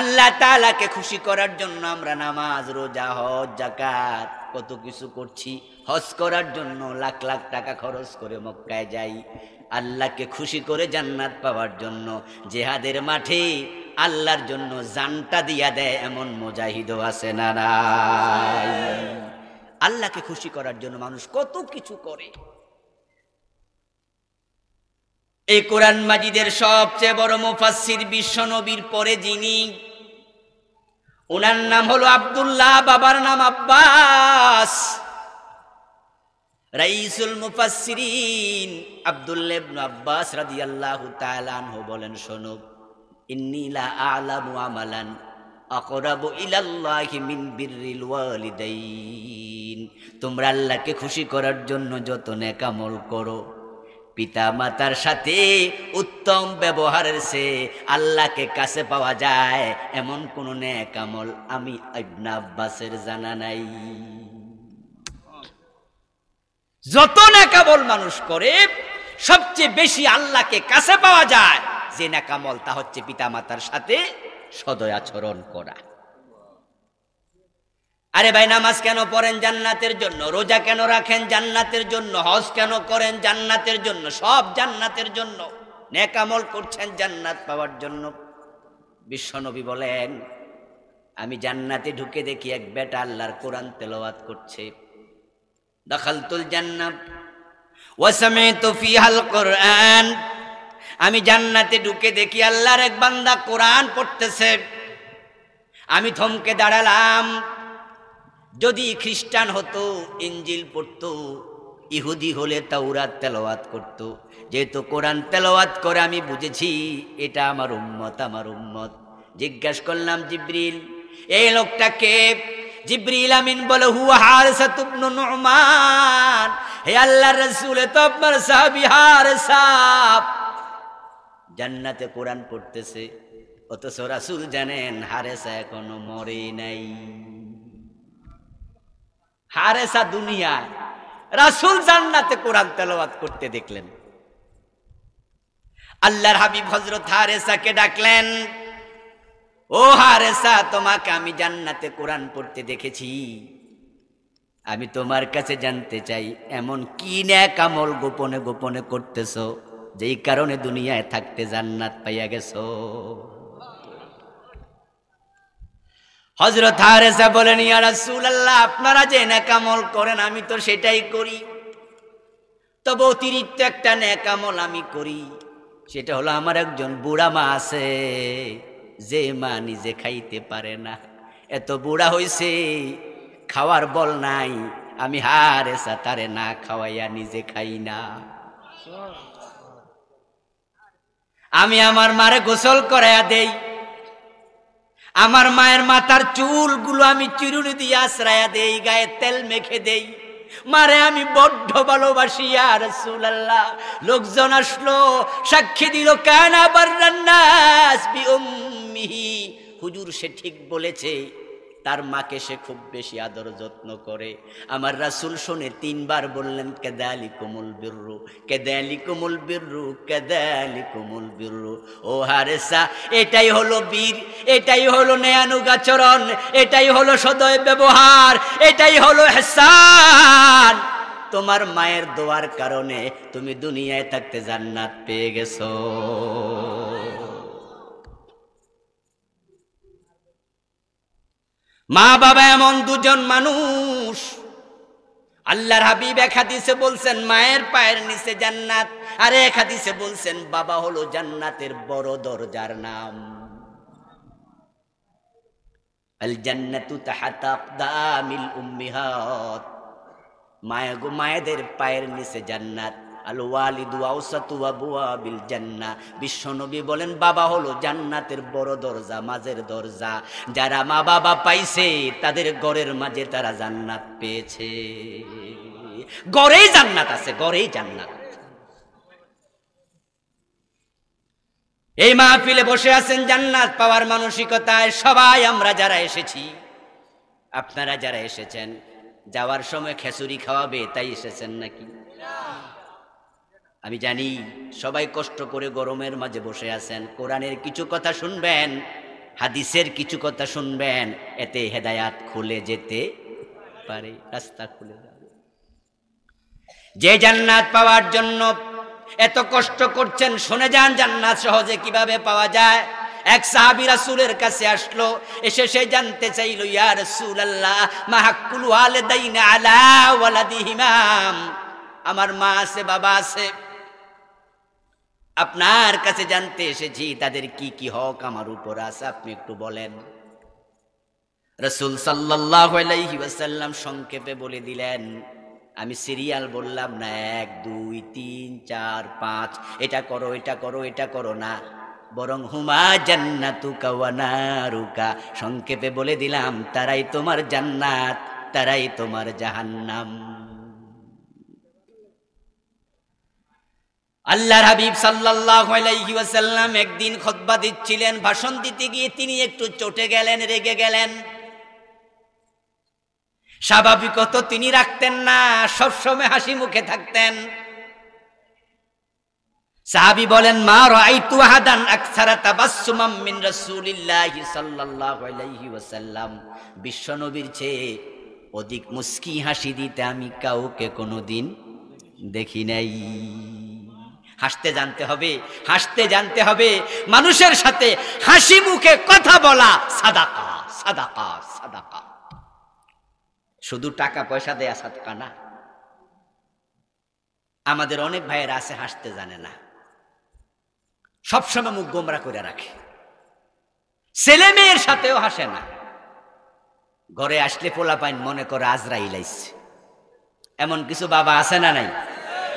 আল্লাহ তালাকে খুশি করার জন্য আমরা নামাজ রোজা হজ জাকাত কত কিছু করছি হজ করার জন্য লাখ লাখ টাকা খরচ করে মক্কায় যাই আল্লাহকে খুশি করে জান্নাত পাওয়ার জন্য জেহাদের মাঠে আল্লাহর জন্য জানটা দিয়া দেয় এমন মুজাহিদও আছে না আল্লাহকে খুশি করার জন্য মানুষ কত কিছু করে এই কোরআন মাজিদের সবচেয়ে বড় মুফাসির বিশ্ব নবীর পরে যিনি ওনার নাম হলো আবদুল্লাহ বাবার নাম আব্বাস রাইসুল মুফাসসিরিন আব্দুল্লাহ ইবনে আব্বাস রাদিয়াল্লাহু তাআলা আনহু বলেন শোনো ইন্নী লা আ'লামু আমালান আকরাবু ইলাল্লাহি মিন বিররিল ওয়ালিদাইন তোমরা আল্লাহকে খুশি করার জন্য যত নেক আমল করো পিতা মাতার সাথে উত্তম ব্যবহারের সে আল্লাহকে কাছে পাওয়া যায় এমন কোন ন্যাকামল আমি আব্বাসের জানা নাই যত ন্যাকামল মানুষ করে সবচেয়ে বেশি আল্লাহকে কাছে পাওয়া যায় যে নাকামল তা হচ্ছে পিতা মাতার সাথে সদয় আচরণ করা আরে ভাই নামাজ কেন পড়েন জান্নাতের জন্য রোজা কেন রাখেন জান্নাতের জন্য হজ কেন করেন জান্নাতের জন্য সব জান্নাতের জন্য নেকামল করছেন জান্নাত পাওয়ার জন্য বিশ্বনবী বলেন আমি জান্নাতে ঢুকে দেখি এক বেটা আল্লাহর কোরআন তেলাওয়াত করছে দখলতুল জান্নাত ওয়াসামে ফিহাল কোরআন আমি জান্নাতে ঢুকে দেখি আল্লাহর এক বান্দা কোরআন পড়তেছে আমি থমকে দাঁড়ালাম যদি খ্রিস্টান হতো ইঞ্জিল পড়ত ইহুদি হলে তাওরাত তেলাওয়াত করত যেহেতু কোরআন তেলাওয়াত করে আমি বুঝেছি এটা আমার উম্মত আমার উম্মত জিজ্ঞাস করলাম জিব্রিল এই লোকটা কে জিব্রিল আমিন বলে হু হারসা তুবনু নুমান হে আল্লাহ রাসূল তোমার আপনার সাহাবী জান্নাতে কোরআন পড়তেছে অথচ সরাসুর জানেন হারেসা এখনো মরে নাই হারেসা দুনিয়ায় রাসুল জান্নাতে কোরআন তেলবাদ করতে দেখলেন আল্লাহর হাবিব হজরত হারেসাকে ডাকলেন ও হারেসা তোমাকে আমি জান্নাতে কোরআন পড়তে দেখেছি আমি তোমার কাছে জানতে চাই এমন কি ন্যাক আমল গোপনে গোপনে করতেছ যেই কারণে দুনিয়ায় থাকতে জান্নাত পাইয়া গেছো হজরত হারেসা বলেন ইয়া রাসূলুল্লাহ আপনারা যে নেকামল করেন আমি তো সেটাই করি তবে অতিরিক্ত একটা নেকামল আমি করি সেটা হলো আমার একজন বুড়া মা আছে যে মা নিজে খাইতে পারে না এত বুড়া হইছে খাওয়ার বল নাই আমি হারেসা তারে না খাওয়াইয়া নিজে খাই না আমি আমার মারে গোসল করাইয়া দেই আমার মায়ের মাথার চুলগুলো আমি চিরুনি দিয়ে আশ্রয়া দেই গায়ে তেল মেখে দেই মারে আমি বড্ড ভালোবাসি আর সুলাল্লাহ লোকজন আসলো সাক্ষী দিল কানা বার্নাস হুজুর সে ঠিক বলেছে তার মাকে সে খুব বেশি আদর যত্ন করে আমার রাসুল শোনে তিনবার বললেন কেদালি কোমল বির্রু কেদালি কোমল বির্রু কেদালি কোমল বির্রু ও হারেসা এটাই হলো বীর এটাই হলো নেয়ানুগাচরণ এটাই হলো সদয় ব্যবহার এটাই হলো হেসান তোমার মায়ের দোয়ার কারণে তুমি দুনিয়ায় থাকতে জান্নাত পেয়ে গেছো মা বাবা এমন দুজন মানুষ আল্লাহর হাবিব এক হাদিসে বলছেন মায়ের পায়ের নিচে জান্নাত আর এক হাদিসে বলছেন বাবা হলো জান্নাতের বড় দরজার নাম মায়ের গো মায়েদের পায়ের নিচে জান্নাত আল ওয়ালিদু আউসাতু আবুয়া বিশ্বনবী বলেন বাবা হলো জান্নাতের বড় দরজা মাঝের দরজা যারা মা বাবা পাইছে তাদের ঘরের মাঝে তারা জান্নাত পেয়েছে গড়েই জান্নাত আছে গড়েই জান্নাত এই মাহফিলে বসে আছেন জান্নাত পাওয়ার মানসিকতায় সবাই আমরা যারা এসেছি আপনারা যারা এসেছেন যাওয়ার সময় খেসুরি খাওয়াবে তাই এসেছেন নাকি আমি জানি সবাই কষ্ট করে গরমের মাঝে বসে আছেন কোরআনের কিছু কথা শুনবেন হাদিসের কিছু কথা শুনবেন এতে হেদায়াত খুলে যেতে পারে রাস্তা খুলে যাবে যে জান্নাত পাওয়ার জন্য এত কষ্ট করছেন শুনে যান জান্নাত সহজে কিভাবে পাওয়া যায় এক সাহাবি রাসুলের কাছে আসলো এসে সে জানতে চাইল ইয়া রাসুল আল্লাহ মাহাকুল আলা ওয়ালাদিহিমা আমার মা আছে বাবা আছে আপনার কাছে জানতে এসেছি তাদের কি কি হক আমার উপর আছে আপনি একটু বলেন রসুল সাল্লাহ সংক্ষেপে বলে দিলেন আমি সিরিয়াল বললাম না এক দুই তিন চার পাঁচ এটা করো এটা করো এটা করো না বরং হুমা জান্নাতুকা ওয়ানারুকা সংক্ষেপে বলে দিলাম তারাই তোমার জান্নাত তারাই তোমার জাহান্নাম আল্লাহর হাবিব আলাইহি একদিন খতবা দিচ্ছিলেন ভাষণ দিতে গিয়ে তিনি একটু চটে গেলেন রেগে গেলেন স্বাভাবিকত তিনি রাখতেন না সবসময় হাসি মুখে থাকতেন সাহাবি বলেন মা রাইতু আহাদান আকসারা তাবাসসুমাম মিন রাসূলিল্লাহ সাল্লাল্লাহু আলাইহি ওয়াসাল্লাম বিশ্বনবীর চেয়ে অধিক মুস্কি হাসি দিতে আমি কাউকে কোনোদিন দেখি নাই হাসতে জানতে হবে হাসতে জানতে হবে মানুষের সাথে হাসি মুখে কথা বলা সাদাকা সাদাকা সাদাকা শুধু টাকা পয়সা দেয়া সাদকা না আমাদের অনেক ভাইয়েরা আছে হাসতে জানে না সবসময় মুখ গোমরা করে রাখে ছেলে মেয়ের সাথেও হাসে না ঘরে আসলে পোলা পাইন মনে করে আজরাইলাইছে এমন কিছু বাবা আছে না নাই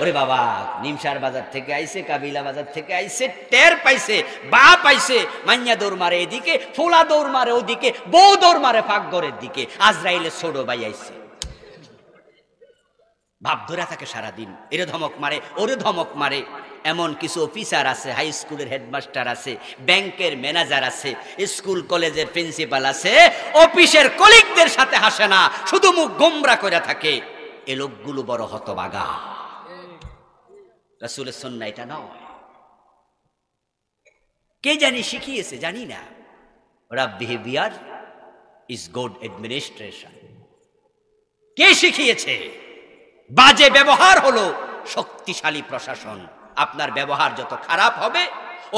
ওরে বাবা নিমসার বাজার থেকে আইসে কাবিলা বাজার থেকে আইসে টের পাইছে বা পাইছে মাইয়া দৌড় মারে এদিকে ফুলা দৌড় মারে ওদিকে বউ দৌড় মারে ফাঁকগড়ের দিকে আজরাইলে ছোট বাই আইসে ভাব ধরে থাকে সারাদিন এরে ধমক মারে ওরে ধমক মারে এমন কিছু অফিসার আছে হাই স্কুলের হেডমাস্টার আছে ব্যাংকের ম্যানেজার আছে স্কুল কলেজের প্রিন্সিপাল আছে অফিসের কলিগদের সাথে হাসে না শুধু মুখ গোমরা করে থাকে এ লোকগুলো বড় হতবাগা রাসুলের সন্না এটা নয় কে জানি শিখিয়েছে জানি না ওরা বিহেভিয়ার ইজ গুড অ্যাডমিনিস্ট্রেশন কে শিখিয়েছে বাজে ব্যবহার হলো শক্তিশালী প্রশাসন আপনার ব্যবহার যত খারাপ হবে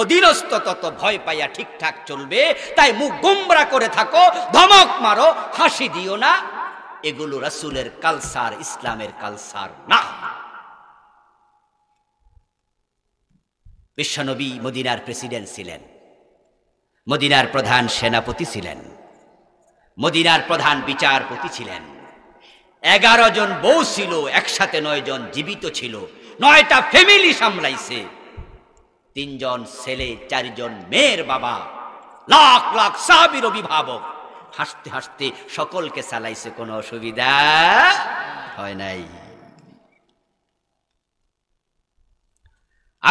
অধীনস্থ তত ভয় পাইয়া ঠিকঠাক চলবে তাই মুখ গুমরা করে থাকো ধমক মারো হাসি দিও না এগুলো রাসুলের কালসার ইসলামের কালসার না বিশ্বনবী মদিনার প্রেসিডেন্ট ছিলেন মদিনার প্রধান সেনাপতি ছিলেন মদিনার প্রধান বিচারপতি ছিলেন এগারো জন বউ ছিল একসাথে নয় জন জীবিত ছিল নয়টা ফ্যামিলি সামলাইছে তিনজন ছেলে চারজন মেয়ের বাবা লাখ লাখ সাবির অভিভাবক হাসতে হাসতে সকলকে চালাইছে কোনো অসুবিধা হয় নাই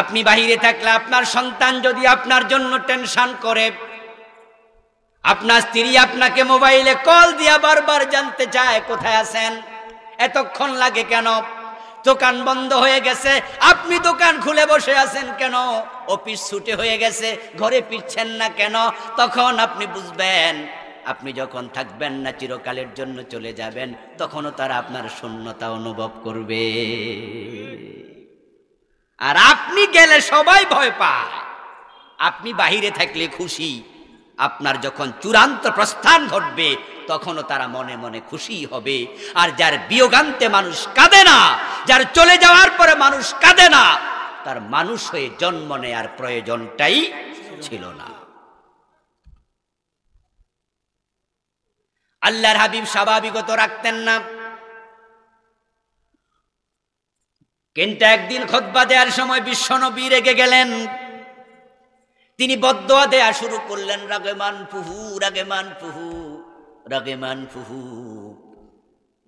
আপনি বাহিরে থাকলে আপনার সন্তান যদি আপনার জন্য টেনশন করে আপনার স্ত্রী আপনাকে মোবাইলে কল দিয়া বারবার জানতে চায় কোথায় আছেন এতক্ষণ লাগে কেন দোকান বন্ধ হয়ে গেছে আপনি দোকান খুলে বসে আছেন কেন অফিস ছুটে হয়ে গেছে ঘরে ফিরছেন না কেন তখন আপনি বুঝবেন আপনি যখন থাকবেন না চিরকালের জন্য চলে যাবেন তখনও তারা আপনার শূন্যতা অনুভব করবে আর আপনি গেলে সবাই ভয় পায় আপনি বাহিরে থাকলে খুশি আপনার যখন চূড়ান্ত প্রস্থান ঘটবে তখনও তারা মনে মনে খুশি হবে আর যার বিয়োগান্তে মানুষ কাঁদে না যার চলে যাওয়ার পরে মানুষ কাঁদে না তার মানুষ হয়ে জন্ম নেয়ার প্রয়োজনটাই ছিল না আল্লাহর হাবিব স্বাভাবিকত রাখতেন না কিন্তু একদিন খোদবা দেওয়ার সময় বিশ্বনবী রেগে গেলেন তিনি বদোয়া দেয়া শুরু করলেন রাগেমান পুহু রাগেমান পুহু রাগেমান পুহু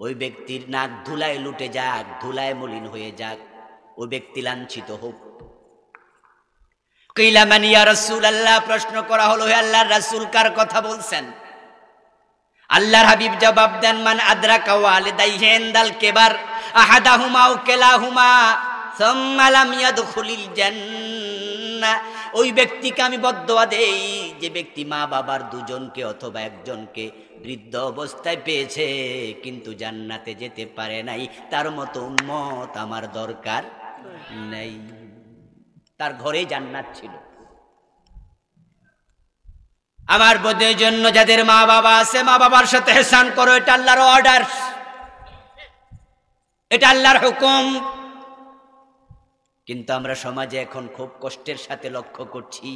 ওই ব্যক্তির নাক ধুলায় লুটে যাক ধুলায় মলিন হয়ে যাক ওই ব্যক্তি লাঞ্ছিত হোক কৈলামানিয়া রসুল আল্লাহ প্রশ্ন করা হলো আল্লাহর রাসুল কার কথা বলছেন আল্লাহর হাবিব জবাব দেন মান আদ্রা কাওয়ালে দাইহেন দাল কেবার আহাদাহুমা ও কেলাহুমা সম্মালাম ইয়াদখুলিল জান্নাহ ওই ব্যক্তিকে আমি বদোয়া দেই যে ব্যক্তি মা বাবার দুজনকে অথবা একজনকে বৃদ্ধ অবস্থায় পেয়েছে কিন্তু জান্নাতে যেতে পারে নাই তার মতো মত আমার দরকার নেই তার ঘরে জান্নাত ছিল আমার বোধের জন্য যাদের মা বাবা আছে মা বাবার সাথে হেসান করো এটা আল্লাহর অর্ডার এটা আল্লাহর হুকুম কিন্তু আমরা সমাজে এখন খুব কষ্টের সাথে লক্ষ্য করছি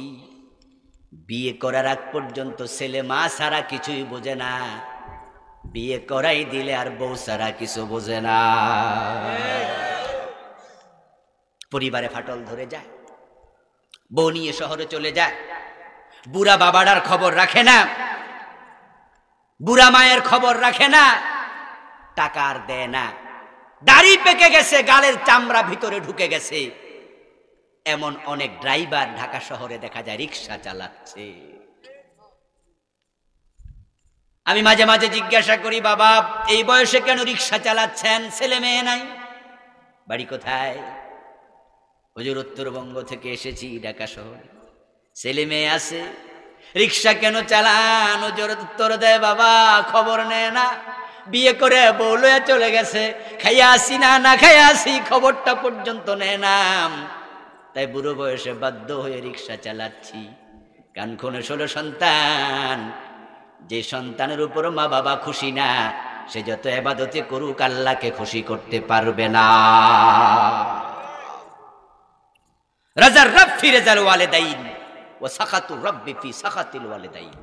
বিয়ে করার আগ পর্যন্ত ছেলে মা ছাড়া কিছুই বোঝে না বিয়ে করাই দিলে আর বউ ছাড়া কিছু বোঝে না পরিবারে ফাটল ধরে যায় বউ নিয়ে শহরে চলে যায় বুড়া বাবাটার খবর রাখে না বুড়া মায়ের খবর রাখে না টাকা আর দেয় না দাড়ি পেকে গেছে গালের চামড়া ভিতরে ঢুকে গেছে এমন অনেক ড্রাইভার ঢাকা শহরে দেখা যায় রিক্সা চালাচ্ছে আমি মাঝে মাঝে জিজ্ঞাসা করি বাবা এই বয়সে কেন রিক্সা চালাচ্ছেন ছেলে মেয়ে নাই বাড়ি কোথায় হুজুর উত্তরবঙ্গ থেকে এসেছি ঢাকা শহরে ছেলে মেয়ে আছে রিক্সা কেন চালান উত্তর দেয় বাবা খবর নেয় না বিয়ে করে বউ চলে গেছে খাইয়া আসি না না খাইয়া আসি খবরটা পর্যন্ত নেয় নাম তাই বুড়ো বয়সে বাধ্য হয়ে রিক্সা চালাচ্ছি খুনে ষোলো সন্তান যে সন্তানের উপর মা বাবা খুশি না সে যত এবাদতে করুক আল্লাহকে খুশি করতে পারবে না রাজার রব ফিরে যার দাইন ও সাখাতু রব্বি ফি ওয়ালে দাইন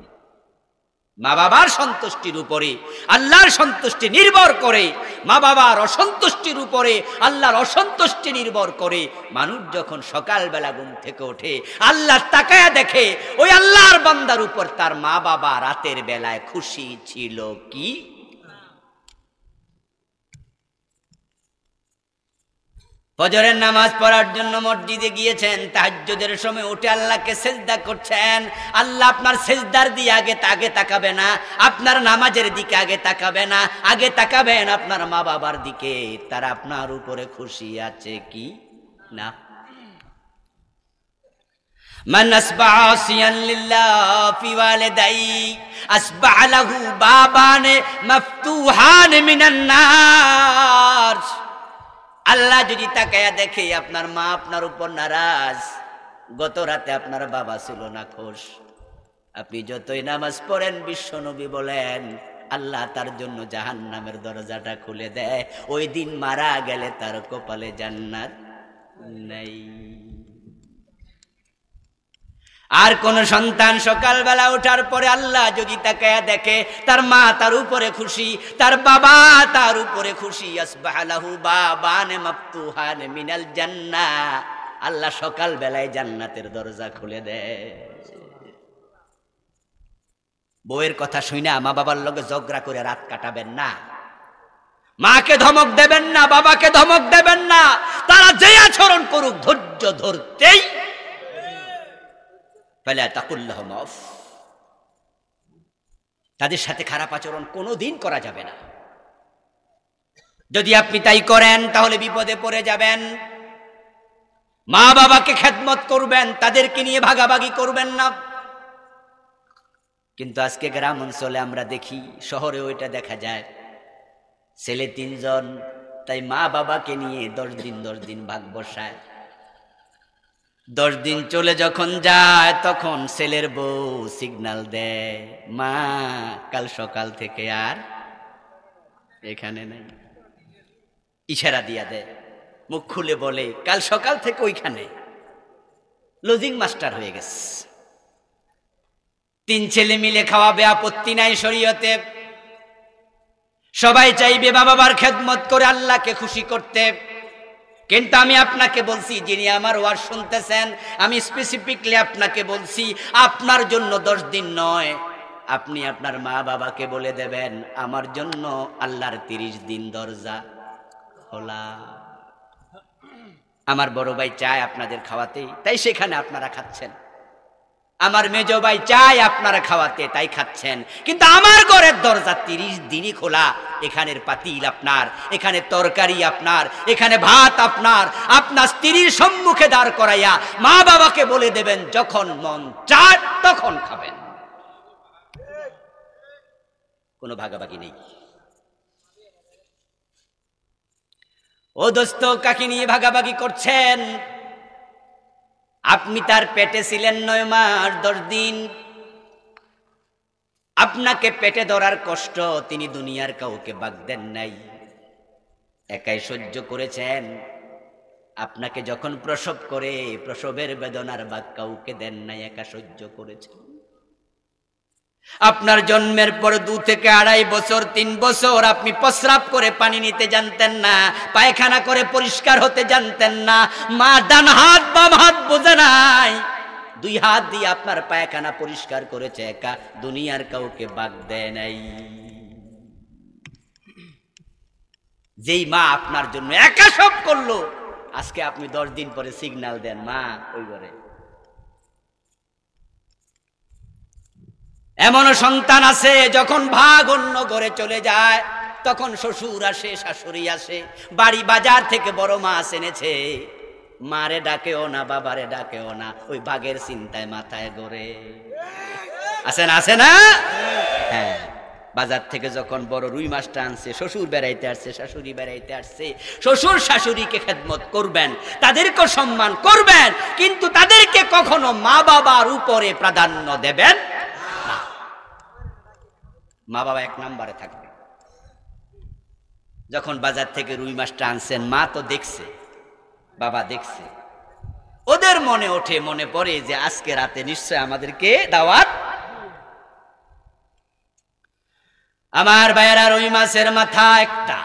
মা বাবার সন্তুষ্টির উপরে আল্লাহর সন্তুষ্টি নির্ভর করে মা বাবার অসন্তুষ্টির উপরে আল্লাহর অসন্তুষ্টি নির্ভর করে মানুষ যখন সকালবেলা ঘুম থেকে ওঠে আল্লাহ তাকায়া দেখে ওই আল্লাহর বান্দার উপর তার মা বাবা রাতের বেলায় খুশি ছিল কি ফজরের নামাজ পড়ার জন্য মসজিদে গিয়েছেন তাহাজ্যদের সময় উঠে আল্লাহকে সেজদা করছেন আল্লাহ আপনার সেজদার দিয়ে আগে আগে তাকাবে না আপনার নামাজের দিকে আগে তাকাবে না আগে তাকাবেন আপনার মা বাবার দিকে তারা আপনার উপরে খুশি আছে কি না من أصبح عاصيا لله আল্লাহ যদি তাকায়া দেখে আপনার মা আপনার উপর নারাজ গত রাতে আপনার বাবা ছিল না খোশ আপনি যতই নামাজ পড়েন বিশ্ব নবী বলেন আল্লাহ তার জন্য জাহান নামের দরজাটা খুলে দেয় ওই দিন মারা গেলে তার কপালে জান্নাত নেই আর কোন সন্তান সকালবেলা ওঠার পরে আল্লাহ যদি তাকে দেখে তার মা তার উপরে খুশি তার বাবা তার উপরে খুশি মিনাল জান্না আল্লাহ সকাল বেলায় জান্নাতের দরজা খুলে দেয় বউয়ের কথা শুনে মা বাবার লগে ঝগড়া করে রাত কাটাবেন না মাকে ধমক দেবেন না বাবাকে ধমক দেবেন না তারা যে আচরণ করুক ধৈর্য ধরতেই ফালা তাকুল্লাহ মফ তাদের সাথে খারাপ আচরণ কোনো দিন করা যাবে না যদি আপনি তাই করেন তাহলে বিপদে পড়ে যাবেন মা বাবাকে খেদমত করবেন তাদেরকে নিয়ে ভাগাভাগি করবেন না কিন্তু আজকে গ্রাম অঞ্চলে আমরা দেখি শহরেও এটা দেখা যায় ছেলে তিনজন তাই মা বাবাকে নিয়ে দশ দিন দশ দিন ভাগ বসায় দশ দিন চলে যখন যায় তখন ছেলের বউ সিগনাল দেয় মা কাল সকাল থেকে আর এখানে নেই ইশারা দিয়া দেয় মুখ খুলে বলে কাল সকাল থেকে ওইখানে লজিং মাস্টার হয়ে গেছে তিন ছেলে মিলে খাওয়াবে আপত্তি নাই শরীয়তে সবাই চাইবে বাবা বাবার খেদমত করে আল্লাহকে খুশি করতে কিন্তু আমি আপনাকে বলছি যিনি আমার ওয়ার শুনতেছেন আমি স্পেসিফিকলি আপনাকে বলছি আপনার জন্য দশ দিন নয় আপনি আপনার মা বাবাকে বলে দেবেন আমার জন্য আল্লাহর তিরিশ দিন দরজা খোলা আমার বড় ভাই চায় আপনাদের খাওয়াতেই তাই সেখানে আপনারা খাচ্ছেন আমার মেজ ভাই চাই আপনারা খাওয়াতে তাই খাচ্ছেন কিন্তু আমার ঘরের দরজা তিরিশ দিনই খোলা এখানের পাতিল আপনার এখানে তরকারি আপনার এখানে ভাত আপনার আপনার স্ত্রীর সম্মুখে দাঁড় করাইয়া মা বাবাকে বলে দেবেন যখন মন চায় তখন খাবেন কোনো ভাগাভাগি নেই ও দোস্ত কাকে নিয়ে ভাগাভাগি করছেন আপনি তার পেটে ছিলেন নয় মাস দশ দিন আপনাকে পেটে ধরার কষ্ট তিনি দুনিয়ার কাউকে বাগ দেন নাই একাই সহ্য করেছেন আপনাকে যখন প্রসব করে প্রসবের বেদনার বাক কাউকে দেন নাই একা সহ্য করেছেন আপনার জন্মের পর দু থেকে আড়াই বছর তিন বছর আপনি প্রস্রাব করে পানি নিতে জানতেন না পায়খানা করে পরিষ্কার হতে জানতেন না মা ডান হাত বাম হাত বোঝে নাই দুই হাত দিয়ে আপনার পায়খানা পরিষ্কার করেছে একা দুনিয়ার কাউকে বাগ দেয় নাই যেই মা আপনার জন্য একা সব করলো আজকে আপনি দশ দিন পরে সিগনাল দেন মা ওই ঘরে এমনও সন্তান আছে যখন ভাগ অন্য ঘরে চলে যায় তখন শ্বশুর আসে শাশুড়ি আসে বাড়ি বাজার থেকে বড় মাছ এনেছে মারে ডাকেও না বাবারে ডাকেও না ওই বাঘের চিন্তায় মাথায় গড়ে আছে না আছে না হ্যাঁ বাজার থেকে যখন বড় রুই মাছটা আনছে শ্বশুর বেড়াইতে আসছে শাশুড়ি বেড়াইতে আসছে শ্বশুর শাশুড়িকে খেদমত করবেন তাদেরকে সম্মান করবেন কিন্তু তাদেরকে কখনো মা বাবার উপরে প্রাধান্য দেবেন মা বাবা এক নাম্বারে থাকবে যখন বাজার থেকে রুই মাছটা আনছেন মা তো দেখছে বাবা দেখছে ওদের মনে ওঠে মনে পড়ে যে আজকে রাতে নিশ্চয় আমাদেরকে দাওয়াত আমার ভাইয়েরা রুই মাছের মাথা একটা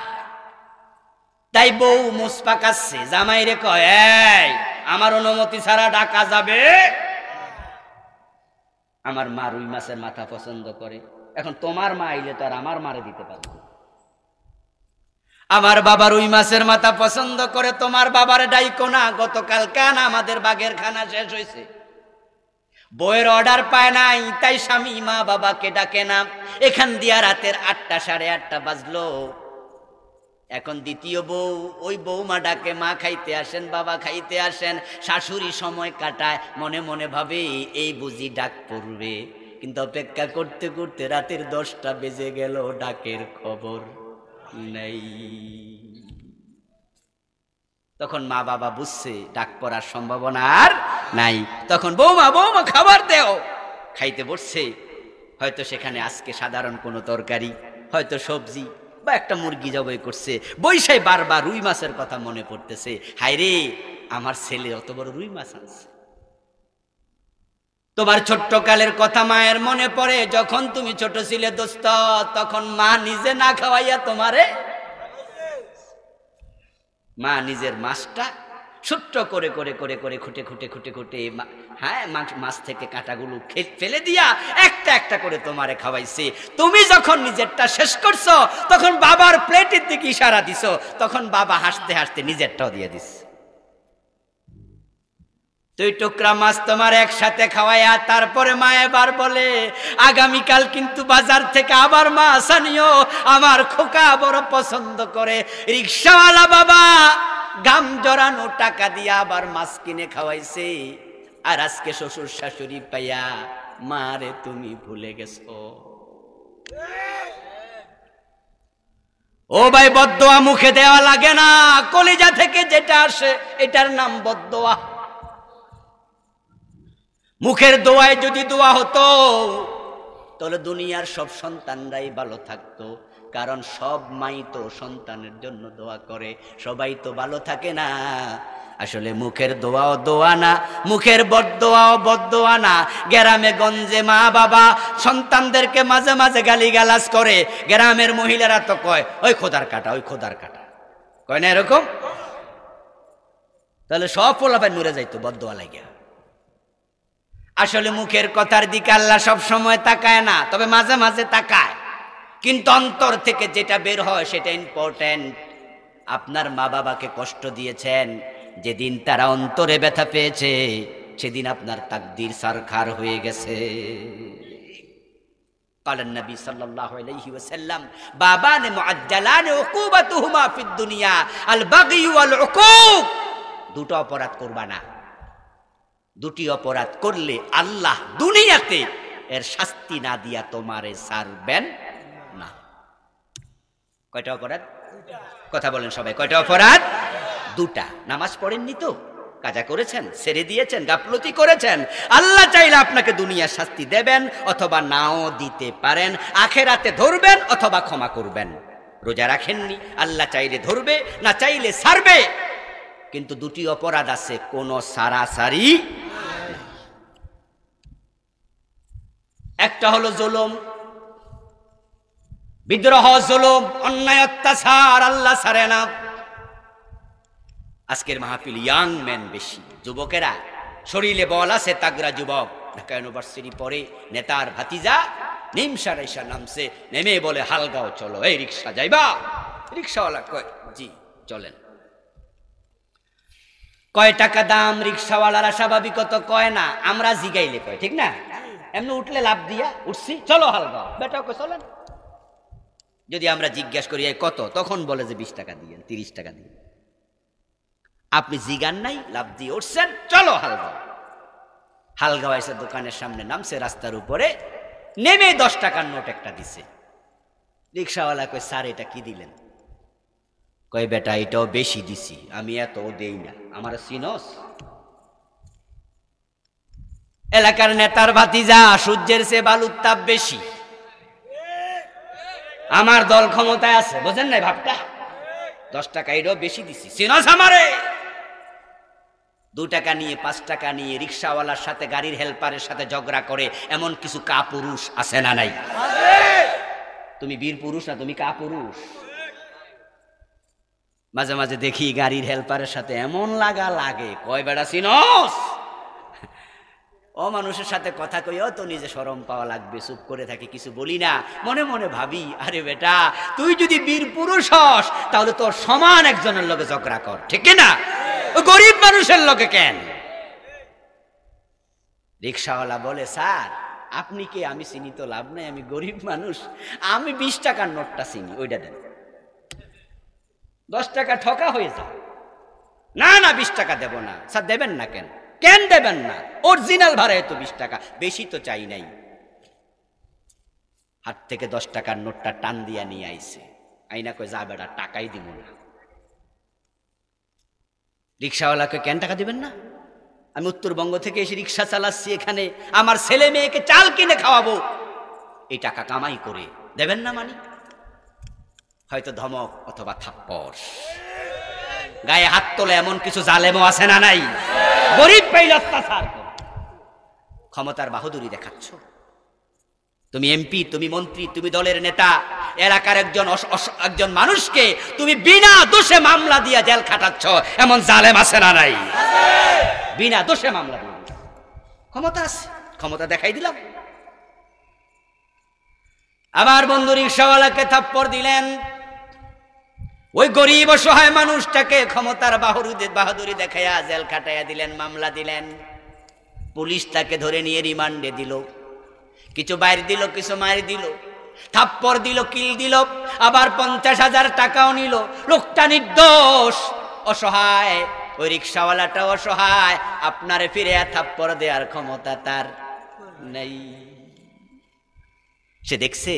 তাই বউ মুস পাকাচ্ছে জামাই রে কয় আমার অনুমতি ছাড়া ডাকা যাবে আমার মা রুই মাছের মাথা পছন্দ করে এখন তোমার মা আইলে তো আর আমার মারে দিতে পারবো আমার বাবার ওই মাছের মাথা পছন্দ করে তোমার বাবার ডাইকো না গতকাল কেন আমাদের বাঘের খানা শেষ হয়েছে বইয়ের অর্ডার পায় নাই তাই স্বামী মা বাবাকে ডাকে না এখান দিয়া রাতের আটটা সাড়ে আটটা বাজলো এখন দ্বিতীয় বউ ওই বৌমা ডাকে মা খাইতে আসেন বাবা খাইতে আসেন শাশুড়ি সময় কাটায় মনে মনে ভাবে এই বুঝি ডাক পড়বে কিন্তু অপেক্ষা করতে করতে রাতের দশটা বেজে গেল ডাকের খবর নেই তখন মা বাবা বুঝছে ডাক পড়ার সম্ভাবনা আর নাই তখন বৌমা বৌমা খাবার দেও খাইতে বসছে হয়তো সেখানে আজকে সাধারণ কোনো তরকারি হয়তো সবজি বা একটা মুরগি জবাই করছে বৈশাই বারবার রুই মাছের কথা মনে পড়তেছে হায় রে আমার ছেলে অত বড় রুই মাছ আনছে তোমার ছোট্ট কালের কথা মায়ের মনে পড়ে যখন তুমি ছোট ছিলে দোস্ত তখন মা নিজে না খাওয়াইয়া তোমারে মা নিজের মাছটা ছোট্ট করে করে করে করে খুঁটে খুঁটে খুঁটে খুঁটে হ্যাঁ মাছ থেকে কাঁটাগুলো ফেলে দিয়া একটা একটা করে তোমারে খাওয়াইছে তুমি যখন নিজেরটা শেষ করছো তখন বাবার প্লেটের দিকে ইশারা দিছো তখন বাবা হাসতে হাসতে নিজেরটাও দিয়ে দিছে তুই টুকরা মাছ তোমার একসাথে খাওয়াইয়া তারপরে মা এবার বলে আগামীকাল কিন্তু বাজার থেকে আবার মাছ আনিও আমার খোকা বড় পছন্দ করে রিক্সাওয়ালা বাবা গাম জড়ানো টাকা দিয়া আবার মাছ কিনে খাওয়াইছে আর আজকে শ্বশুর শাশুড়ি পাইয়া মা রে তুমি ভুলে গেছো ও ভাই বদোয়া মুখে দেওয়া লাগে না কলিজা থেকে যেটা আসে এটার নাম বদোয়া মুখের দোয়ায় যদি দোয়া হতো তাহলে দুনিয়ার সব সন্তানরাই ভালো থাকতো কারণ সব মাই তো সন্তানের জন্য দোয়া করে সবাই তো ভালো থাকে না আসলে মুখের দোয়াও দোয়া না মুখের বদোয়াও বদোয়া না গ্রামে গঞ্জে মা বাবা সন্তানদেরকে মাঝে মাঝে গালি করে গ্রামের মহিলারা তো কয় ওই খোদার কাটা ওই খোদার কাটা কয় না এরকম তাহলে সব পোলাপায় মরে যাইতো বদোয়া লাগিয়া আসলে মুখের কথার দিকে আল্লাহ সব সময় তাকায় না তবে মাঝে মাঝে তাকায় কিন্তু অন্তর থেকে যেটা বের হয় সেটা ইম্পর্টেন্ট আপনার মা বাবাকে কষ্ট দিয়েছেন যেদিন তারা অন্তরে ব্যথা পেয়েছে সেদিন আপনার তাকদির সারখার হয়ে গেছে দুটো অপরাধ করবা না দুটি অপরাধ করলে আল্লাহ দুনিয়াতে এর শাস্তি না দিয়া তোমারে সারবেন না কয়টা অপরাধ কথা বলেন সবাই কয়টা অপরাধ দুটা নামাজ পড়েননি তো কাজা করেছেন ছেড়ে দিয়েছেন গাফলতি করেছেন আল্লাহ চাইলে আপনাকে দুনিয়া শাস্তি দেবেন অথবা নাও দিতে পারেন আখেরাতে ধরবেন অথবা ক্ষমা করবেন রোজা রাখেননি আল্লাহ চাইলে ধরবে না চাইলে সারবে কিন্তু দুটি অপরাধ আছে কোনো সারি একটা হলো জোলম বিদ্রোহ জোলম অন্যায় অত্যাচার আল্লাহ সারে না আজকের মাহফিল ইয়াং ম্যান বেশি যুবকেরা শরীরে বল আছে তাগরা যুবক ঢাকা ইউনিভার্সিটি পরে নেতার ভাতিজা নিমসা রেশা নামছে নেমে বলে হালগাও চলো এই রিক্সা যাইবা রিক্সাওয়ালা কয় জি চলেন কয় টাকা দাম রিক্সাওয়ালারা স্বাভাবিকত কয় না আমরা জিগাইলে কয় ঠিক না এমনি উঠলে লাভ দিয়া উঠছি চলো হালকা বেটা চলেন যদি আমরা জিজ্ঞাসা করি কত তখন বলে যে বিশ টাকা দিয়ে তিরিশ টাকা দিয়ে আপনি জিগান নাই লাভ দিয়ে উঠছেন চলো হালগাঁও হালগাঁও এসে দোকানের সামনে নামছে রাস্তার উপরে নেমে দশ টাকার নোট একটা দিছে রিক্সাওয়ালা কয়ে স্যার এটা কি দিলেন কয়ে বেটা এটাও বেশি দিছি আমি এত দেই না আমার সিনস এলাকার নেতার ভাতিজা সূর্যের সে বাল উত্তাপ বেশি আমার দল ক্ষমতায় আছে বোঝেন নাই ভাবটা দশ টাকা এটাও বেশি দিছি সিনস আমারে দু টাকা নিয়ে পাঁচ টাকা নিয়ে রিক্সাওয়ালার সাথে গাড়ির হেল্পারের সাথে ঝগড়া করে এমন কিছু কা পুরুষ আছে না নাই তুমি বীর পুরুষ না তুমি কা পুরুষ মাঝে মাঝে দেখি গাড়ির হেল্পারের সাথে এমন লাগা লাগে কয় বেড়া সিনস ও মানুষের সাথে কথা কইও তো নিজে সরম পাওয়া লাগবে চুপ করে থাকি কিছু বলি না মনে মনে ভাবি আরে বেটা তুই যদি বীর পুরুষ হস তাহলে তোর সমান একজনের লোকে ঝগড়া কর ঠিক না ও গরিব মানুষের লোকে কেন রিক্সাওয়ালা বলে স্যার আপনি কি আমি চিনি তো লাভ নাই আমি গরিব মানুষ আমি বিশ টাকার নোটটা চিনি ওইটা দেন দশ টাকা ঠকা হয়ে যাও না না বিশ টাকা দেব না স্যার দেবেন না কেন কেন দেবেন না অরিজিনাল ভাড়া এত বিশ টাকা বেশি তো চাই নাই হাত থেকে দশ টাকার নোটটা টান দিয়া নিয়ে আইসে আইনা কয়ে যা বেড়া টাকাই দিব না রিক্সাওয়ালাকে কেন টাকা দিবেন না আমি উত্তরবঙ্গ থেকে এসে রিক্সা চালাচ্ছি এখানে আমার ছেলে মেয়েকে চাল কিনে খাওয়াবো এই টাকা কামাই করে দেবেন না মানি হয়তো ধমক অথবা থাপ্পড় গায়ে হাত তোলে এমন কিছু জালেমও আছে না নাই গরিব পাইল অত্যাচার ক্ষমতার বাহাদুরি দেখাচ্ছ তুমি এমপি তুমি মন্ত্রী তুমি দলের নেতা এলাকার একজন একজন মানুষকে তুমি বিনা দোষে মামলা দিয়া জেল খাটাচ্ছ এমন জালেম আছে না নাই বিনা দোষে মামলা দিয়ে ক্ষমতা আছে ক্ষমতা দেখাই দিলাম আবার বন্ধু রিক্সাওয়ালাকে থাপ্পর দিলেন ওই গরিব অসহায় মানুষটাকে ক্ষমতার বাহরুদের বাহাদুরি দেখাইয়া জেল খাটাইয়া দিলেন মামলা দিলেন পুলিশ তাকে ধরে নিয়ে রিমান্ডে দিল কিছু বাইর দিল কিছু মারি দিল থাপ্পর দিল কিল দিল আবার পঞ্চাশ হাজার টাকাও নিল লোকটা নির্দোষ অসহায় ওই রিক্সাওয়ালাটা অসহায় আপনারে ফিরে থাপ্পর দেওয়ার ক্ষমতা তার নেই সে দেখছে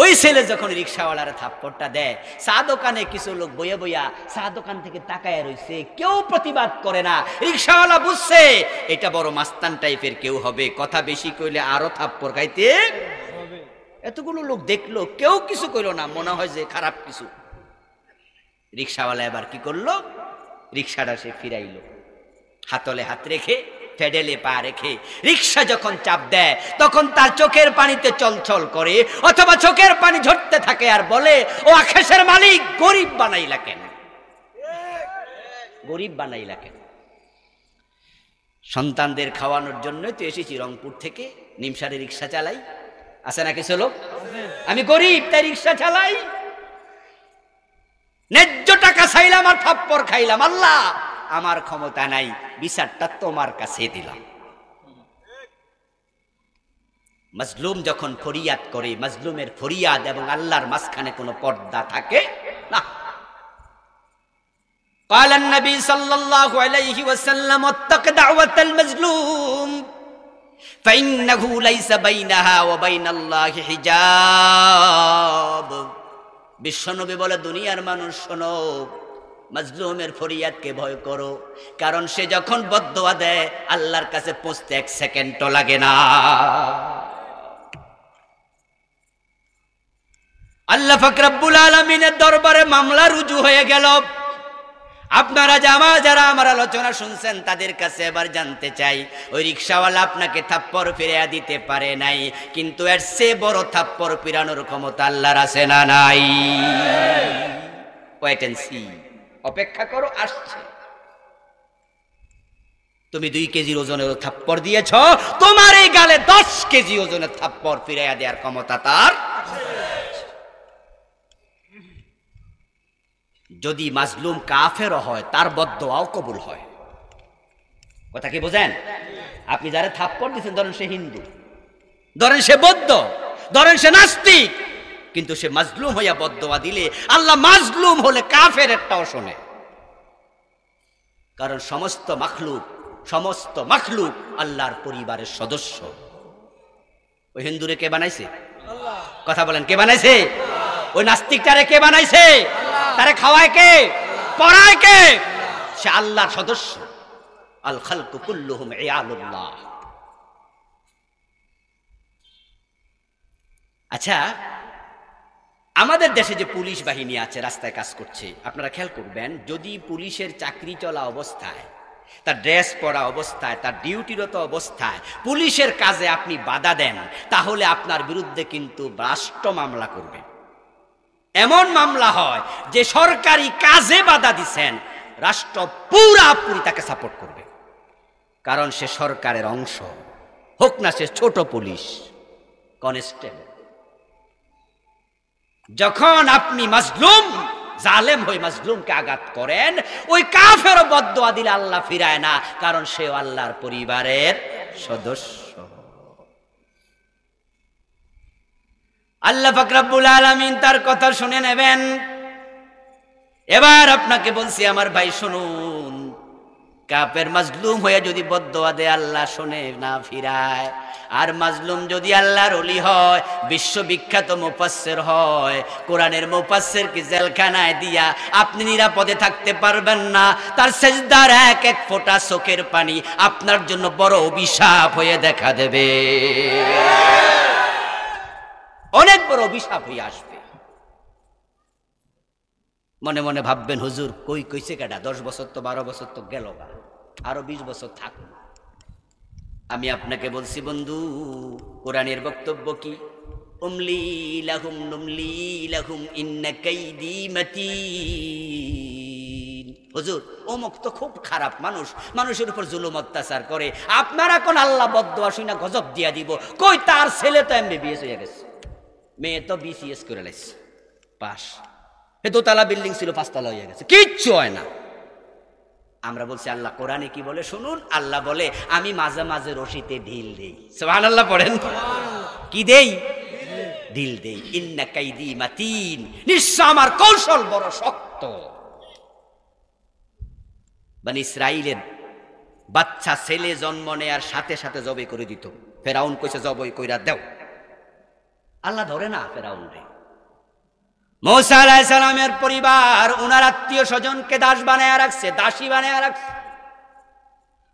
ওই ছেলে যখন রিক্সাওয়ালার থাপ্পড়টা দেয় চা দোকানে কিছু লোক বইয়া বইয়া চা দোকান থেকে তাকায় রয়েছে কেউ প্রতিবাদ করে না রিক্সাওয়ালা বুঝছে এটা বড় মাস্তান টাইপের কেউ হবে কথা বেশি কইলে আরো থাপ্পড় খাইতে এতগুলো লোক দেখলো কেউ কিছু কইলো না মনে হয় যে খারাপ কিছু রিক্সাওয়ালা এবার কি করলো রিক্সাটা সে ফিরাইল হাতলে হাত রেখে ফেডেলে পা রেখে রিক্সা যখন চাপ দেয় তখন তার চোখের পানিতে চলচল করে অথবা চোখের পানি ঝরতে থাকে আর বলে ও আকাশের মালিক গরিব বানাইলা কেন গরিব বানাইলা কেন সন্তানদের খাওয়ানোর জন্য তো এসেছি রংপুর থেকে নিমসারে রিক্সা চালাই আছে না কিছু লোক আমি গরিব তাই রিক্সা চালাই ন্যায্য টাকা চাইলাম আর থাপ্পর খাইলাম আল্লাহ আমার ক্ষমতা নাই বিচারটা তোমার কাছে দিলাম মজলুম যখন ফরিয়াদ করে মজলুমের ফরিয়াদ এবং আল্লাহর মাঝখানে কোনো পর্দা থাকে না قال النبي صلى الله عليه وسلم اتق دعوة المظلوم فإنه ليس بينها وبين الله حجاب বিশ্বনবী বলে দুনিয়ার মানুষ শোনো মজলুমের ফরিয়াদকে ভয় করো কারণ সে যখন বদোয়া দেয় আল্লাহর কাছে পৌঁছতে এক সেকেন্ডও লাগে না আল্লাহ ফকরাবুল আলমিনের দরবারে মামলা রুজু হয়ে গেল আপনারা আমার যারা আমার আলোচনা শুনছেন তাদের কাছে এবার জানতে চাই ওই রিক্সাওয়ালা আপনাকে থাপ্পর ফিরিয়া দিতে পারে নাই কিন্তু এর সে বড় থাপ্পর ফিরানোর ক্ষমতা আল্লাহর আছে না নাই ওয়েট অ্যান্ড সি অপেক্ষা করো আসছে তুমি দুই কেজির ওজনের থাপ্পর দিয়েছ তোমার এই গালে দশ কেজি ওজনের থাপ্পর ফিরাইয়া দেওয়ার ক্ষমতা তার যদি মাজলুম কাফের হয় তার আও কবুল হয় কথা কি বোঝেন আপনি যারা থাপ্পর দিচ্ছেন ধরেন সে হিন্দু ধরেন সে বৌদ্ধ ধরেন সে নাস্তিক কিন্তু সে মাজলুম হইয়া বদোয়া দিলে আল্লাহ মাজলুম হলে কাফের একটাও শোনে কারণ সমস্ত মাখলুক সমস্ত মাখলুক আল্লাহর পরিবারের সদস্য ওই হিন্দুরে কে বানাইছে কথা বলেন কে বানাইছে ওই নাস্তিকটারে কে বানাইছে তারে খাওয়ায় কে পড়ায় কে সে আল্লাহর সদস্য আল খালকু কুল্লুহুম ইয়ালুল্লাহ আচ্ছা আমাদের দেশে যে পুলিশ বাহিনী আছে রাস্তায় কাজ করছে আপনারা খেয়াল করবেন যদি পুলিশের চাকরি চলা অবস্থায় তার ড্রেস পরা অবস্থায় তার ডিউটিরত অবস্থায় পুলিশের কাজে আপনি বাধা দেন তাহলে আপনার বিরুদ্ধে কিন্তু রাষ্ট্র মামলা করবে এমন মামলা হয় যে সরকারি কাজে বাধা দিচ্ছেন রাষ্ট্র পুরাপুরি তাকে সাপোর্ট করবে কারণ সে সরকারের অংশ হোক না সে ছোট পুলিশ কনস্টেবল যখন আপনি মাজলুম জালেম হয়ে মাজলুমকে আঘাত করেন ওই কাফের বদোয়া দিলে আল্লাহ ফিরায় না কারণ সে আল্লাহর পরিবারের সদস্য আল্লাহ ফকরাবুল আলমিন তার কথা শুনে নেবেন এবার আপনাকে বলছি আমার ভাই শুনুন কাপের মাজলুম হয়ে যদি বদোয়া দে আল্লাহ শোনে না ফিরায় আর মাজলুম যদি আল্লাহর অলি হয় বিশ্ববিখ্যাত মোপাসের হয় কোরআনের মোপাসের কি জেলখানায় দিয়া আপনি নিরাপদে থাকতে পারবেন না তার সেজদার এক এক ফোঁটা চোখের পানি আপনার জন্য বড় অভিশাপ হয়ে দেখা দেবে অনেক বড় অভিশাপ হয়ে আসবে মনে মনে ভাববেন হুজুর কই কইছে কেটা দশ বছর তো বারো বছর তো গেল বা আরো বিশ বছর থাকুন আমি আপনাকে বলছি বন্ধু কোরআনের বক্তব্য কি উমলি লাহুম নুমলি লাহুম ইন্না কাইদি মাতিন হুজুর অমুক তো খুব খারাপ মানুষ মানুষের উপর জুলুম অত্যাচার করে আপনারা কোন আল্লাহ বদ্ধ আসুই না গজব দিয়া দিব কই তার ছেলে তো এমবিবিএস হয়ে গেছে মেয়ে তো বিসিএস করে লাইছে পাস এ দোতলা বিল্ডিং ছিল পাঁচতলা হয়ে গেছে কিচ্ছু হয় না আমরা বলছি আল্লাহ কোরআনে কি বলে শুনুন আল্লাহ বলে আমি মাঝে মাঝে রশিতে ঢিল দেই সোহান আল্লাহ পড়েন কি দেই ঢিল দেই ইন্না কাইদি মাতিন নিশ্চয় আমার কৌশল বড় শক্ত মানে ইসরাইলের বাচ্চা ছেলে জন্ম নেয়ার সাথে সাথে জবে করে দিত ফেরাউন কইছে জবই কইরা দেও আল্লাহ ধরে না ফেরাউন রে মৌসা আলাহ সালামের পরিবার ওনার আত্মীয় স্বজনকে দাস বানায় রাখছে দাসী বানায় রাখছে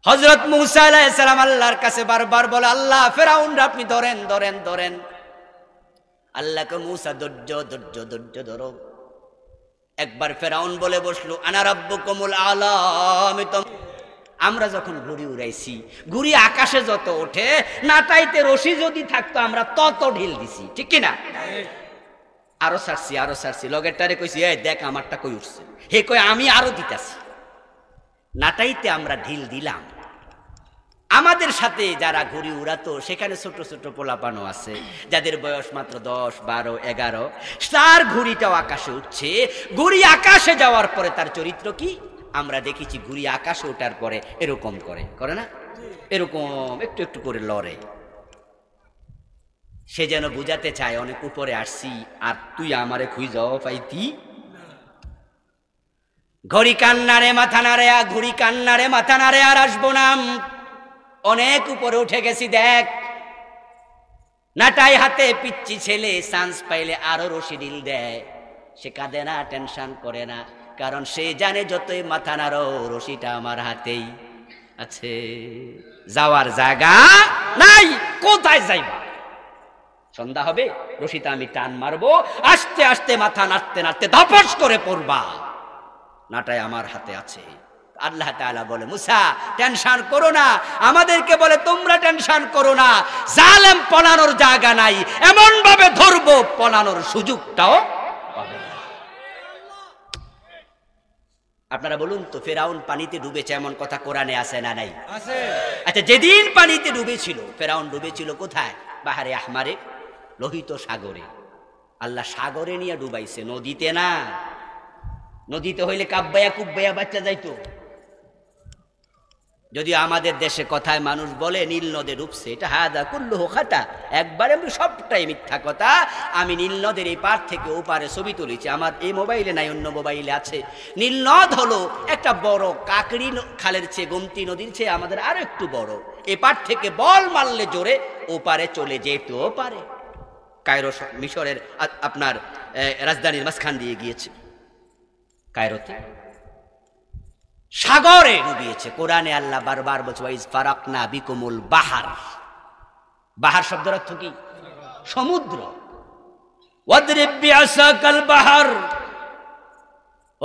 হজরত মৌসা আলাহ সালাম আল্লাহর কাছে বারবার বলে আল্লাহ ফেরাউন আপনি ধরেন ধরেন ধরেন আল্লাহকে মৌসা ধৈর্য ধৈর্য ধৈর্য ধরো একবার ফেরাউন বলে বসলো আনারাব্য কমল আলম আমরা যখন ঘুড়ি উড়াইছি ঘুড়ি আকাশে যত ওঠে নাটাইতে রশি যদি থাকতো আমরা তত ঢিল দিছি ঠিক কিনা আরো সারছি আরো সারছি লগেরটারে কইছি এই দেখ আমারটা কই উঠছে হে কই আমি আরো দিতাছি নাটাইতে আমরা ঢিল দিলাম আমাদের সাথে যারা ঘুরি উড়াতো সেখানে ছোট ছোট পোলাপানো আছে যাদের বয়স মাত্র দশ বারো এগারো তার ঘুড়িটাও আকাশে উঠছে ঘুড়ি আকাশে যাওয়ার পরে তার চরিত্র কি আমরা দেখেছি ঘুড়ি আকাশে ওঠার পরে এরকম করে করে না এরকম একটু একটু করে লড়ে সে যেন বুঝাতে চায় অনেক উপরে আসছি আর তুই আমারে খুঁজ পাইতি ঘড়ি কান্নারে মাথা নারে আ ঘুড়ি কান্নারে মাথা নারে আর আসবো না অনেক উপরে উঠে গেছি দেখ নাটাই হাতে পিচ্ছি ছেলে চান্স পাইলে আরো রশি ডিল দেয় সে কাঁদে না টেনশন করে না কারণ সে জানে যতই মাথা নাড়ো রশিটা আমার হাতেই আছে যাওয়ার জায়গা নাই কোথায় যাইবা সন্ধ্যা হবে রশিতে আমি টান মারবো আস্তে আস্তে মাথা নাড়তে নাড়তে ধপস করে পড়বা নাটায় আমার হাতে আছে আল্লাহ বলে মুসা টেনশন করো না আমাদেরকে বলে তোমরা টেনশন করো না জালেম পলানোর জায়গা নাই এমন ভাবে ধরবো পলানোর সুযোগটাও পাবে আপনারা বলুন তো ফেরাউন পানিতে ডুবেছে এমন কথা কোরআনে আছে না নাই আচ্ছা যেদিন পানিতে ডুবেছিল ফেরাউন ডুবেছিল কোথায় বাহারে আহমারে লোহিত সাগরে আল্লাহ সাগরে নিয়ে ডুবাইছে নদীতে না নদীতে হইলে কাব্বায়া কুব্বায়া বাচ্চা যাইতো যদি আমাদের দেশে কথায় মানুষ বলে নীল নদে ডুবছে এটা হাদা কুল্লু খাতা একবারে আমি সবটাই মিথ্যা কথা আমি নীল নদের এই পার থেকে ও পারে ছবি তুলেছি আমার এই মোবাইলে নাই অন্য মোবাইলে আছে নীল নদ হলো একটা বড় কাকড়ি খালের চেয়ে গমতি নদীর চেয়ে আমাদের আরো একটু বড় এ পার থেকে বল মারলে জোরে ও পারে চলে যেতেও পারে কায়রো মিশরের আপনার রাজধানীর মাঝখান দিয়ে গিয়েছে কায়রোতে সাগরে ডুবিয়েছে কোরআনে আল্লাহ বারবার বলছে ওয়াইজ না বিকুমুল বাহার বাহার শব্দের অর্থ কি সমুদ্র বাহার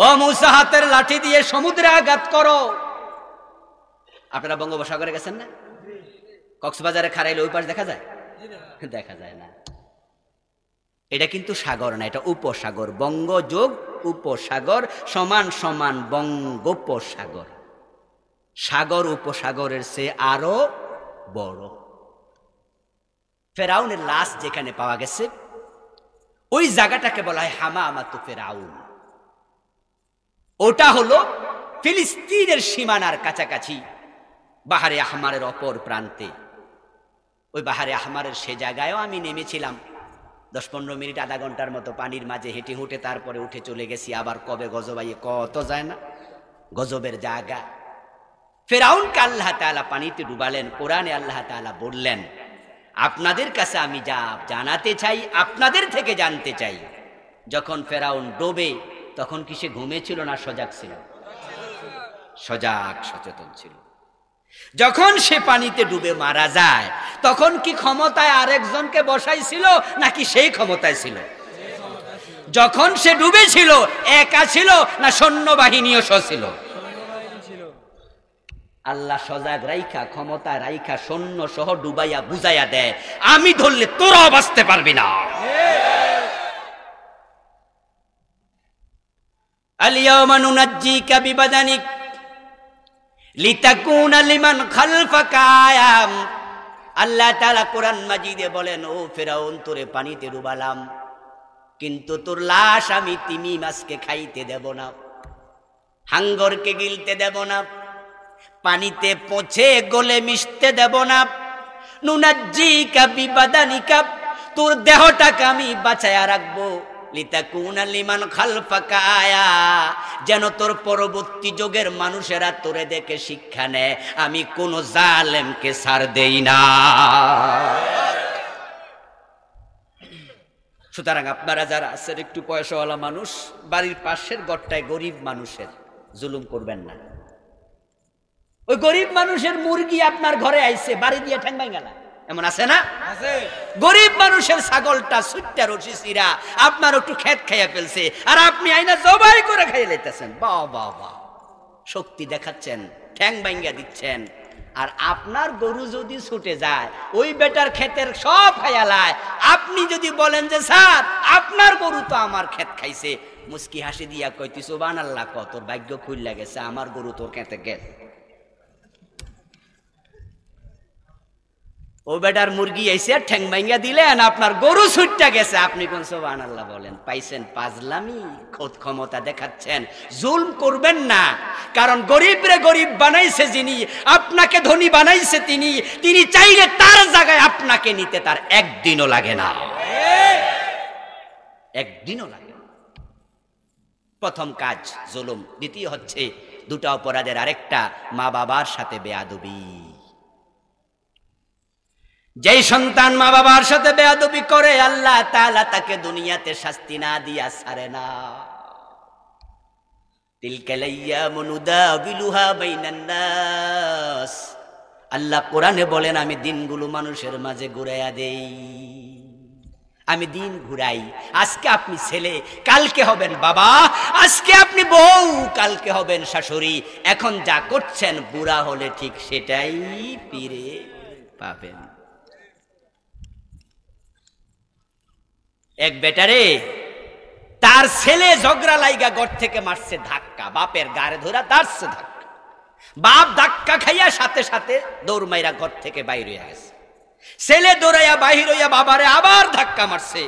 ও মুসা হাতের লাঠি দিয়ে সমুদ্রে আঘাত করো আপনারা বঙ্গোপসাগরে গেছেন না কক্সবাজারে খারাইলে ওই পাশ দেখা যায় দেখা যায় না এটা কিন্তু সাগর না এটা উপসাগর বঙ্গ যোগ উপসাগর সমান সমান বঙ্গোপসাগর সাগর উপসাগরের সে আরো বড় ফেরাউনের লাশ যেখানে পাওয়া গেছে ওই জায়গাটাকে বলা হয় হামা তো ফেরাউন ওটা হলো ফিলিস্তিনের সীমানার কাছাকাছি বাহারে আহমারের অপর প্রান্তে ওই বাহারে আহমারের সে জায়গায়ও আমি নেমেছিলাম দশ পনেরো মিনিট আধা ঘন্টার মতো পানির মাঝে হেঁটে হুটে তারপরে উঠে চলে গেছি আবার কবে গজবাইয়ে কত যায় না গজবের জায়গা ফেরাউনকে আল্লাহ তালা পানিতে ডুবালেন কোরআনে আল্লাহ তালা বললেন আপনাদের কাছে আমি যা জানাতে চাই আপনাদের থেকে জানতে চাই যখন ফেরাউন ডোবে তখন কি সে ছিল না সজাগ ছিল সজাগ সচেতন ছিল যখন সে পানিতে ডুবে মারা যায় তখন কি ক্ষমতায় আরেকজনকে বসাইছিল নাকি সেই ক্ষমতায় ছিল যখন সে ডুবেছিল একা ছিল না সৈন্যবাহিনীও ছিল আল্লাহ সজাগ রাইখা ক্ষমতা রাইখা সৈন্য সহ ডুবাইয়া বুঝাইয়া দেয় আমি ধরলে তোরাও বাঁচতে পারবি না আলিয়া মানুনাজ্জি কাবি বিবাদানিক মাজিদে বলেন ও তোরে পানিতে ডুবালাম কিন্তু তোর লাশ আমি তিমি মাছকে খাইতে না হাঙ্গরকে গিলতে দেব না পানিতে পচে গলে মিশতে দেব না নুনাজ্জি কাপি বাদানি কাপ তোর দেহটাকে আমি বাঁচায় রাখবো যেন তোর পরবর্তী যুগের মানুষেরা তোরে দেখে শিক্ষা নেয় আমি কোন জালেমকে সার দেই না সুতরাং আপনারা যারা আছেন একটু পয়সাওয়ালা মানুষ বাড়ির পাশের গড়টায় গরিব মানুষের জুলুম করবেন না ওই গরিব মানুষের মুরগি আপনার ঘরে আইছে বাড়ি দিয়ে ঠ্যাং গেলা এমন আছে না গরিব মানুষের ছাগলটা সুট্টা রশি সিরা আপনার একটু খেত খাইয়া ফেলছে আর আপনি আইনা জবাই করে খাইয়ে লেতেছেন বা বা বা শক্তি দেখাচ্ছেন ঠ্যাং ভাঙ্গিয়া দিচ্ছেন আর আপনার গরু যদি ছুটে যায় ওই বেটার ক্ষেতের সব খায়ালায় আপনি যদি বলেন যে স্যার আপনার গরু তো আমার ক্ষেত খাইছে মুস্কি হাসি দিয়া কইতি সোবান আল্লাহ কত ভাগ্য খুললা গেছে আমার গরু তোর খেতে গেছে ও বেটার মুরগি এসে ঠ্যাং ভাঙ্গা দিলেন আপনার গরু ছুটটা গেছে আপনি কোন সব আল্লাহ বলেন পাইছেন পাজলামি খোদ ক্ষমতা দেখাচ্ছেন জুলম করবেন না কারণ গরিব রে গরিব বানাইছে যিনি আপনাকে ধনী বানাইছে তিনি তিনি চাইলে তার জায়গায় আপনাকে নিতে তার একদিনও লাগে না একদিনও লাগে প্রথম কাজ জুলুম দ্বিতীয় হচ্ছে দুটা অপরাধের আরেকটা মা বাবার সাথে বেয়াদবি যেই সন্তান মা বাবার সাথে বেয়াদবি করে আল্লাহ তালা তাকে দুনিয়াতে শাস্তি না দিয়া সারে না আল্লাহ কোরআনে বলেন আমি দিনগুলো মানুষের মাঝে ঘুরাইয়া দেই আমি দিন ঘুরাই আজকে আপনি ছেলে কালকে হবেন বাবা আজকে আপনি বউ কালকে হবেন শাশুড়ি এখন যা করছেন বুড়া হলে ঠিক সেটাই পীরে পাবেন এক বেটারে তার ছেলে ঝগড়া লাইগা ঘর থেকে মারছে ধাক্কা বাপের গাড়ে ধরা তারছে ধাক্কা বাপ ধাক্কা খাইয়া সাথে সাথে দৌড় মাইরা ঘর থেকে বাইর হইয়া গেছে ছেলে দৌড়াইয়া বাহির হইয়া বাবারে আবার ধাক্কা মারছে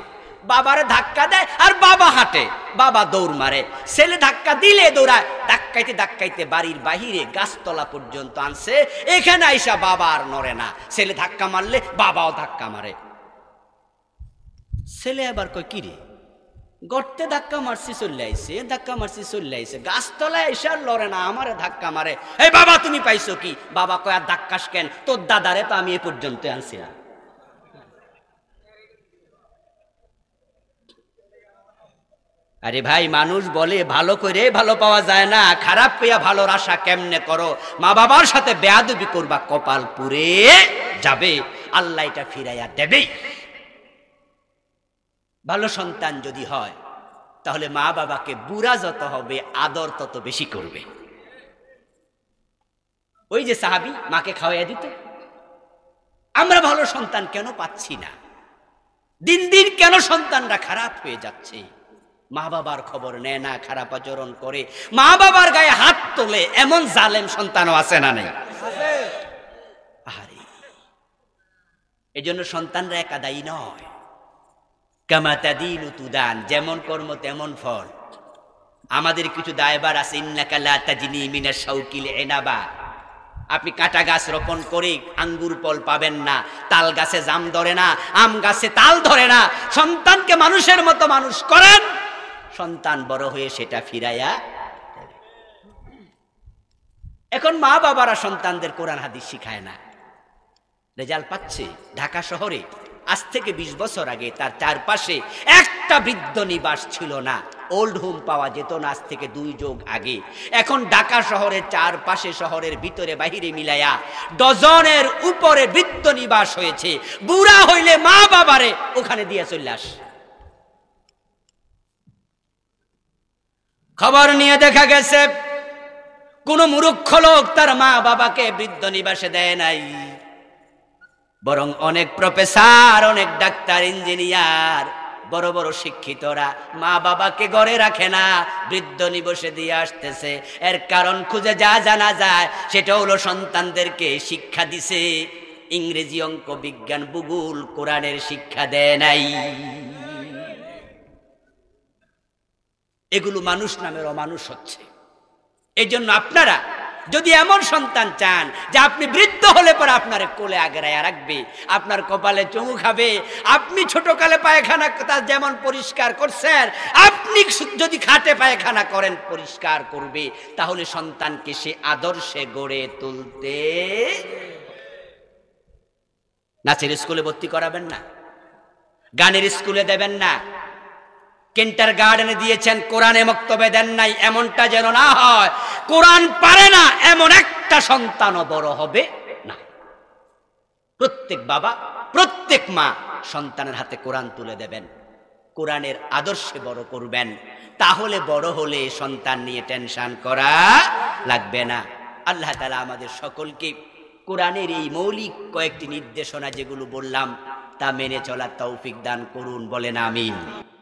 বাবারে ধাক্কা দেয় আর বাবা হাঁটে বাবা দৌড় মারে ছেলে ধাক্কা দিলে দৌড়ায় ধাক্কাইতে ধাক্কাইতে বাড়ির বাহিরে গাছতলা পর্যন্ত আনছে এখানে আইসা বাবা আর নড়ে না ছেলে ধাক্কা মারলে বাবাও ধাক্কা মারে ছেলে আবার কয় কিরে গর্তে ধাক্কা মারছি চলে আইসে ধাক্কা মারছি চলে গাছ গাছতলায় এসে আর লড়ে না আমারে ধাক্কা মারে এই বাবা তুমি পাইছো কি বাবা কয় আর ধাক্কাস কেন তোর দাদারে তো আমি এ পর্যন্ত আনছি না আরে ভাই মানুষ বলে ভালো করে ভালো পাওয়া যায় না খারাপ কইয়া ভালোর আশা কেমনে করো মা বাবার সাথে বেয়াদবি করবা কপাল পুরে যাবে আল্লাহ এটা ফিরাইয়া দেবেই ভালো সন্তান যদি হয় তাহলে মা বাবাকে বুড়া যত হবে আদর তত বেশি করবে ওই যে সাহাবি মাকে খাওয়াইয়া দিত আমরা ভালো সন্তান কেন পাচ্ছি না দিন দিন কেন সন্তানরা খারাপ হয়ে যাচ্ছে মা বাবার খবর নেয় না খারাপ আচরণ করে মা বাবার গায়ে হাত তোলে এমন জালেম সন্তানও আছে না নেই এজন্য সন্তানরা একাদায়ী নয় কামাতাদিন তুদান যেমন কর্ম তেমন ফল আমাদের কিছু দায়বার আছে ইন্নাকালা তাজিনি মিনা শাউকিল এনাবা আপনি কাটা গাছ রোপণ করে আঙ্গুর ফল পাবেন না তাল গাছে জাম ধরে না আম গাছে তাল ধরে না সন্তানকে মানুষের মতো মানুষ করেন সন্তান বড় হয়ে সেটা ফিরাইয়া এখন মা বাবারা সন্তানদের কোরআন হাদিস শিখায় না রেজাল্ট পাচ্ছে ঢাকা শহরে আজ থেকে ২০ বছর আগে তার চারপাশে একটা বৃদ্ধ নিবাস ছিল না ওল্ড হোম পাওয়া যেত না আজ থেকে দুই যোগ আগে এখন ঢাকা শহরের চারপাশে শহরের ভিতরে বাহিরে মিলায়া ডজনের উপরে বৃত্ত নিবাস হয়েছে বুড়া হইলে মা বাবারে ওখানে দিয়ে চলে খবর নিয়ে দেখা গেছে কোন মুরুক্ষ লোক তার মা বাবাকে বৃদ্ধ নিবাসে দেয় নাই বরং অনেক প্রফেসর অনেক ডাক্তার ইঞ্জিনিয়ার বড় বড় শিক্ষিতরা মা বাবাকে ঘরে রাখে না বৃদ্ধ নিবসে দিয়ে আসতেছে এর কারণ খুঁজে যা জানা যায় সেটা হলো সন্তানদেরকে শিক্ষা দিছে ইংরেজি অঙ্ক বিজ্ঞান ভূগোল কোরআনের শিক্ষা দেয় নাই এগুলো মানুষ নামের অমানুষ হচ্ছে এই জন্য আপনারা যদি এমন সন্তান চান যে আপনি বৃদ্ধ হলে পরে আপনার কোলে আগেরায় রাখবে আপনার কপালে চুমু খাবে আপনি ছোটকালে পায়খানা তা যেমন পরিষ্কার করছেন আপনি যদি খাটে পায়খানা করেন পরিষ্কার করবে তাহলে সন্তানকে সে আদর্শে গড়ে তুলতে নাচের স্কুলে ভর্তি করাবেন না গানের স্কুলে দেবেন না কেন্টার গার্ডেনে দিয়েছেন কোরআনে মক্তবে দেন নাই এমনটা যেন না হয় কোরআন পারে না এমন একটা সন্তানও বড় হবে না প্রত্যেক বাবা প্রত্যেক মা সন্তানের হাতে কোরআন তুলে দেবেন কোরআনের আদর্শে বড় করবেন তাহলে বড় হলে সন্তান নিয়ে টেনশন করা লাগবে না আল্লাহ তালা আমাদের সকলকে কোরআনের এই মৌলিক কয়েকটি নির্দেশনা যেগুলো বললাম তা মেনে চলার তৌফিক দান করুন বলেন আমিন